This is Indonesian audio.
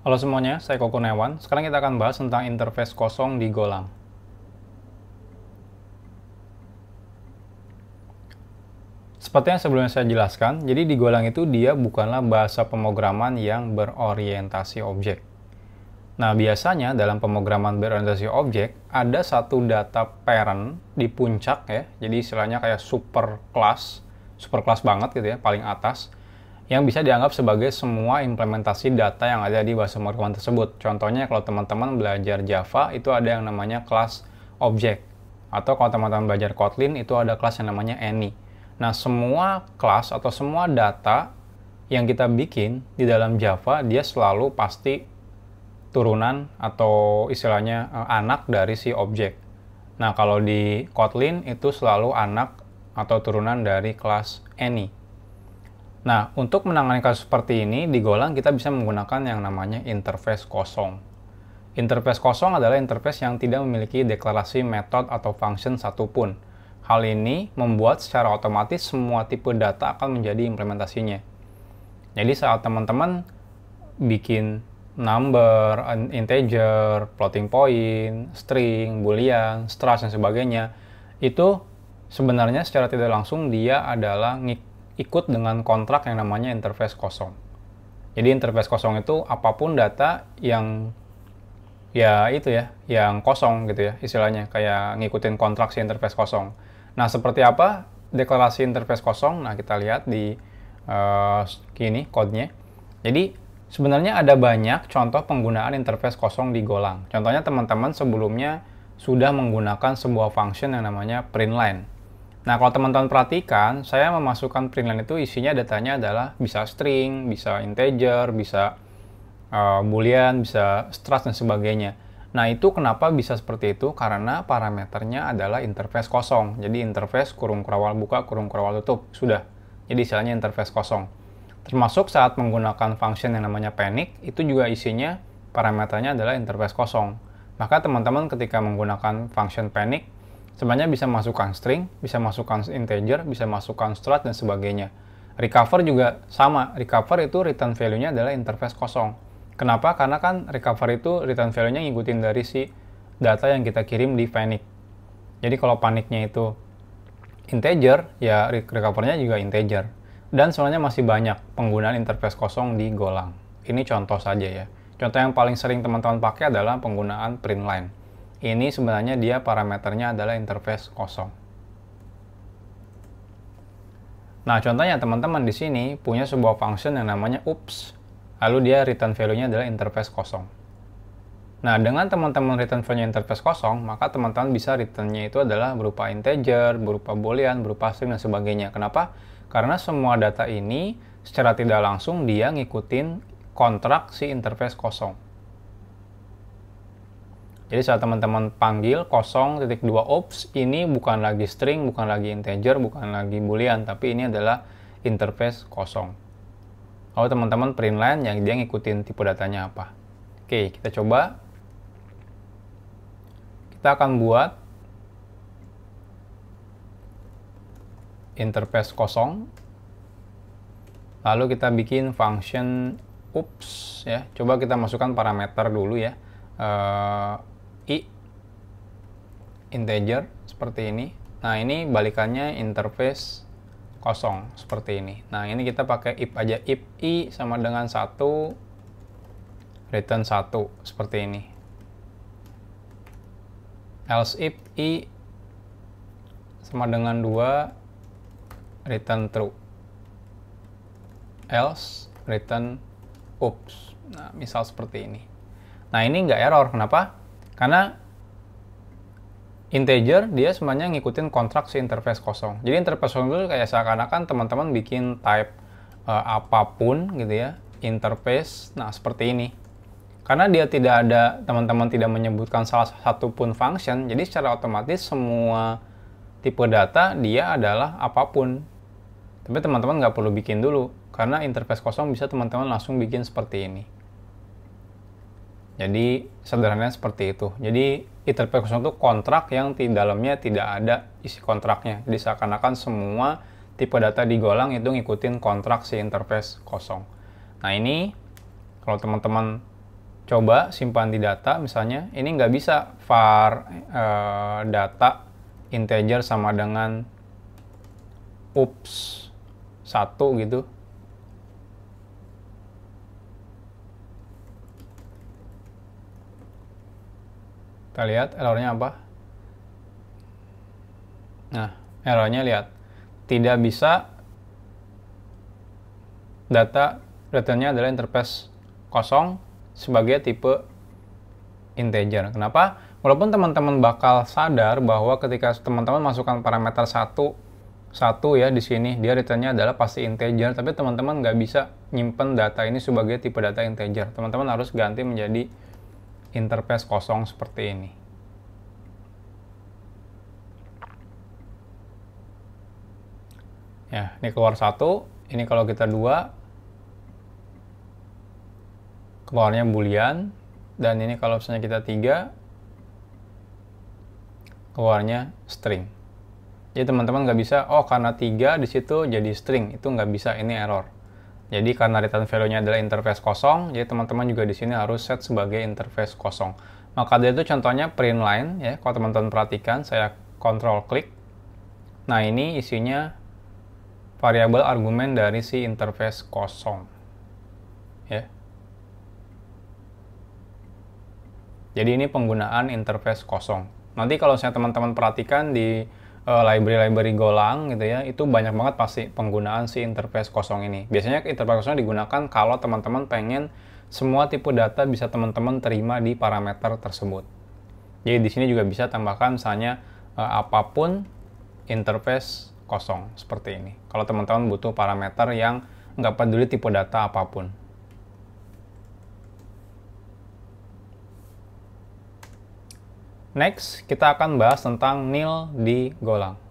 Halo semuanya, saya Koko Newan. Sekarang kita akan bahas tentang interface kosong di Golang. Seperti yang sebelumnya saya jelaskan, jadi di Golang itu dia bukanlah bahasa pemrograman yang berorientasi objek. Nah, biasanya dalam pemrograman berorientasi objek, ada satu data parent di puncak ya, jadi istilahnya kayak super class, super class banget gitu ya, paling atas, yang bisa dianggap sebagai semua implementasi data yang ada di bahasa pemrograman tersebut. Contohnya kalau teman-teman belajar Java itu ada yang namanya kelas objek, atau kalau teman-teman belajar Kotlin itu ada kelas yang namanya any. Nah, semua kelas atau semua data yang kita bikin di dalam Java dia selalu pasti turunan atau istilahnya eh, anak dari si objek. Nah, kalau di Kotlin itu selalu anak atau turunan dari kelas any. Nah, untuk menangani kasus seperti ini, di Golang kita bisa menggunakan yang namanya interface kosong. Interface kosong adalah interface yang tidak memiliki deklarasi metode atau function satupun. Hal ini membuat secara otomatis semua tipe data akan menjadi implementasinya. Jadi saat teman-teman bikin number, integer, plotting point, string, boolean, struct, dan sebagainya, itu sebenarnya secara tidak langsung dia adalah ngik ikut dengan kontrak yang namanya interface kosong. Jadi interface kosong itu apapun data yang ya itu ya, yang kosong gitu ya istilahnya, kayak ngikutin kontrak si interface kosong. Nah, seperti apa deklarasi interface kosong? Nah, kita lihat di uh, eh, ini kodenya. Jadi sebenarnya ada banyak contoh penggunaan interface kosong di Golang. Contohnya teman-teman sebelumnya sudah menggunakan sebuah function yang namanya printline. Nah, kalau teman-teman perhatikan, saya memasukkan printline itu isinya datanya adalah bisa string, bisa integer, bisa uh, boolean, bisa struct, dan sebagainya. Nah, itu kenapa bisa seperti itu? Karena parameternya adalah interface kosong. Jadi, interface kurung kurawal buka, kurung kurawal tutup. Sudah. Jadi, istilahnya interface kosong. Termasuk saat menggunakan function yang namanya panic, itu juga isinya parameternya adalah interface kosong. Maka teman-teman ketika menggunakan function panic, Sebenarnya bisa masukkan string, bisa masukkan integer, bisa masukkan strut, dan sebagainya. Recover juga sama. Recover itu return value-nya adalah interface kosong. Kenapa? Karena kan recover itu return value-nya ngikutin dari si data yang kita kirim di panic. Jadi kalau paniknya itu integer, ya recover-nya juga integer. Dan sebenarnya masih banyak penggunaan interface kosong di Golang. Ini contoh saja ya. Contoh yang paling sering teman-teman pakai adalah penggunaan print line. Ini sebenarnya dia parameternya adalah interface kosong. Nah, contohnya teman-teman di sini punya sebuah function yang namanya oops, lalu dia return value-nya adalah interface kosong. Nah, dengan teman-teman return value interface kosong, maka teman-teman bisa return-nya itu adalah berupa integer, berupa boolean, berupa string, dan sebagainya. Kenapa? Karena semua data ini secara tidak langsung dia ngikutin kontrak si interface kosong. Jadi saat teman-teman panggil 0.2 ops ini bukan lagi string, bukan lagi integer, bukan lagi boolean, tapi ini adalah interface kosong. Kalau oh, teman-teman print line yang dia ngikutin tipe datanya apa. Oke, kita coba. Kita akan buat interface kosong. Lalu kita bikin function oops ya. Coba kita masukkan parameter dulu ya. Uh, i integer seperti ini. Nah, ini balikannya interface kosong seperti ini. Nah, ini kita pakai if aja. If i sama dengan 1 return 1 seperti ini. Else if i sama dengan 2 return true. Else return oops. Nah, misal seperti ini. Nah, ini nggak error. Kenapa? Karena integer dia semuanya ngikutin kontrak si interface kosong. Jadi interface kosong itu kayak seakan-akan teman-teman bikin type uh, apapun gitu ya, interface. Nah, seperti ini. Karena dia tidak ada teman-teman tidak menyebutkan salah satu pun function, jadi secara otomatis semua tipe data dia adalah apapun. Tapi teman-teman nggak perlu bikin dulu karena interface kosong bisa teman-teman langsung bikin seperti ini. Jadi sederhananya seperti itu. Jadi interface 01 itu kontrak yang di dalamnya tidak ada isi kontraknya. Jadi seakan-akan semua tipe data digolang itu ngikutin kontrak si interface kosong. Nah ini kalau teman-teman coba simpan di data misalnya, ini nggak bisa var e, data integer sama dengan ups 1 gitu Kita lihat errornya apa. Nah, errornya lihat. Tidak bisa data returnnya adalah interface kosong sebagai tipe integer. Kenapa? Walaupun teman-teman bakal sadar bahwa ketika teman-teman masukkan parameter satu satu ya di sini, dia returnnya adalah pasti integer, tapi teman-teman nggak bisa nyimpen data ini sebagai tipe data integer. Teman-teman harus ganti menjadi interface kosong seperti ini. Ya, ini keluar satu. Ini kalau kita dua, keluarnya boolean. Dan ini kalau misalnya kita tiga, keluarnya string. Jadi teman-teman nggak bisa, oh karena tiga di situ jadi string. Itu nggak bisa, ini error. Jadi karena return value-nya adalah interface kosong, jadi teman-teman juga di sini harus set sebagai interface kosong. Maka dia itu contohnya print line ya. Kalau teman-teman perhatikan, saya control klik. Nah, ini isinya variabel argumen dari si interface kosong. Ya. Jadi ini penggunaan interface kosong. Nanti kalau saya teman-teman perhatikan di Eh, library-library Golang gitu ya, itu banyak banget pasti penggunaan si interface kosong ini. Biasanya interface kosong digunakan kalau teman-teman pengen semua tipe data bisa teman-teman terima di parameter tersebut. Jadi di sini juga bisa tambahkan misalnya uh, apapun interface kosong seperti ini. Kalau teman-teman butuh parameter yang nggak peduli tipe data apapun. Next, kita akan bahas tentang nil di Golang.